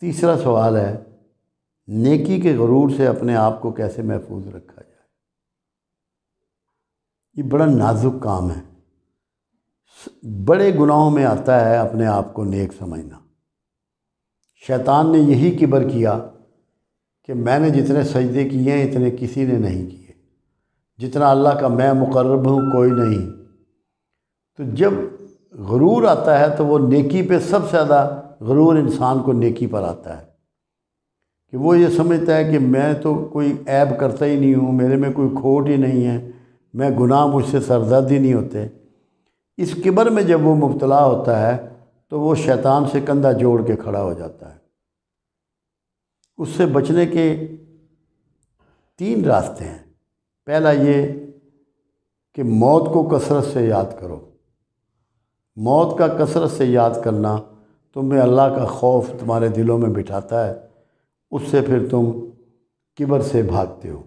तीसरा सवाल है नेकी के गरूर से अपने आप को कैसे महफूज रखा जाए ये बड़ा नाजुक काम है बड़े गुनाहों में आता है अपने आप को नेक समझना शैतान ने यही किबर किया कि मैंने जितने सजदे किए हैं इतने किसी ने नहीं किए जितना अल्लाह का मैं मुकर्रब हूँ कोई नहीं तो जब गरूर आता है तो वो नेकी पे सबसे ज़्यादा गरूर इंसान को नेकी पर आता है कि वो ये समझता है कि मैं तो कोई ऐब करता ही नहीं हूँ मेरे में कोई खोट ही नहीं है मैं गुनाह मुझसे सरदर्द ही नहीं होते इस किबर में जब वो मुबतला होता है तो वो शैतान से कंधा जोड़ के खड़ा हो जाता है उससे बचने के तीन रास्ते हैं पहला ये कि मौत को कसरत से याद करो मौत का कसरत से याद करना तुम्हें अल्लाह का खौफ तुम्हारे दिलों में बिठाता है उससे फिर तुम किबर से भागते हो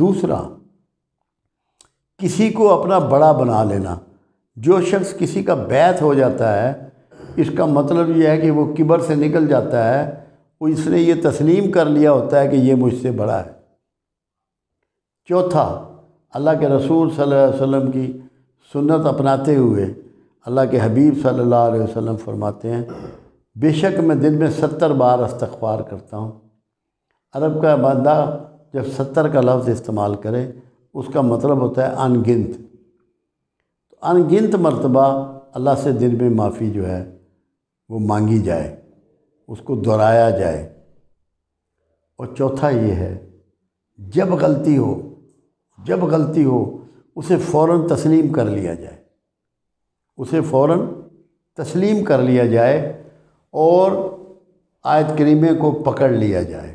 दूसरा किसी को अपना बड़ा बना लेना जो शख्स किसी का बैत हो जाता है इसका मतलब यह है कि वो किबर से निकल जाता है वो इसने ये तस्लीम कर लिया होता है कि ये मुझसे बड़ा है चौथा अल्लाह के रसूल सल्लल्लाहु अलैहि वसल्लम की सुन्नत अपनाते हुए अल्लाह के हबीब सल्लल्लाहु अलैहि वसल्लम फरमाते हैं बेशक मैं दिन में सत्तर बार अस्तगफार करता हूँ अरब का बंदा जब सत्तर का लफ्ज़ इस्तेमाल करे उसका मतलब होता है अनगिनत तो अनगिनत मरतबा अल्लाह से दिन में माफ़ी जो है वो मांगी जाए उसको दोहराया जाए और चौथा ये है जब गलती हो जब गलती हो उसे फ़ौर तस्लीम कर लिया जाए उसे फ़ौर तस्लीम कर लिया जाए और आयत करीमे को पकड़ लिया जाए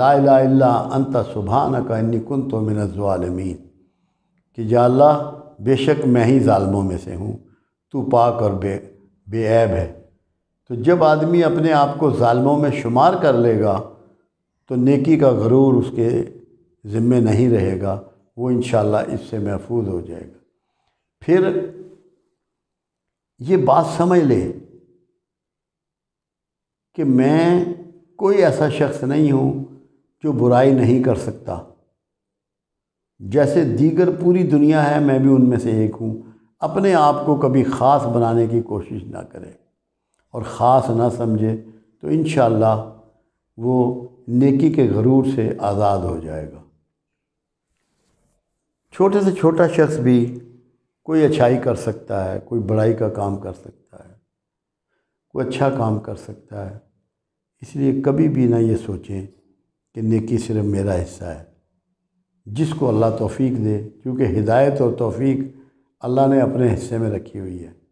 ला ला अंत सुबहान का निकुन तो मिनज़ालमीन कि जाला बेशक मैं ही ालमों में से हूँ तू पाक और बे बेऐब है तो जब आदमी अपने आप को ालमों में शुमार कर लेगा तो नेकी का गरूर उसके ज़िम्मे नहीं रहेगा वो इन इससे महफूज हो जाएगा फिर ये बात समझ ले कि मैं कोई ऐसा शख्स नहीं हूँ जो बुराई नहीं कर सकता जैसे दीगर पूरी दुनिया है मैं भी उनमें से एक हूँ अपने आप को कभी ख़ास बनाने की कोशिश ना करें और ख़ास ना समझे तो इन वो नेकी के गरूर से आज़ाद हो जाएगा छोटे से छोटा शख्स भी कोई अच्छाई कर सकता है कोई बड़ाई का काम कर सकता है कोई अच्छा काम कर सकता है इसलिए कभी भी ना ये सोचें कि नेकी सिर्फ मेरा हिस्सा है जिसको अल्लाह तौफीक दे क्योंकि हिदायत और तौफीक अल्लाह ने अपने हिस्से में रखी हुई है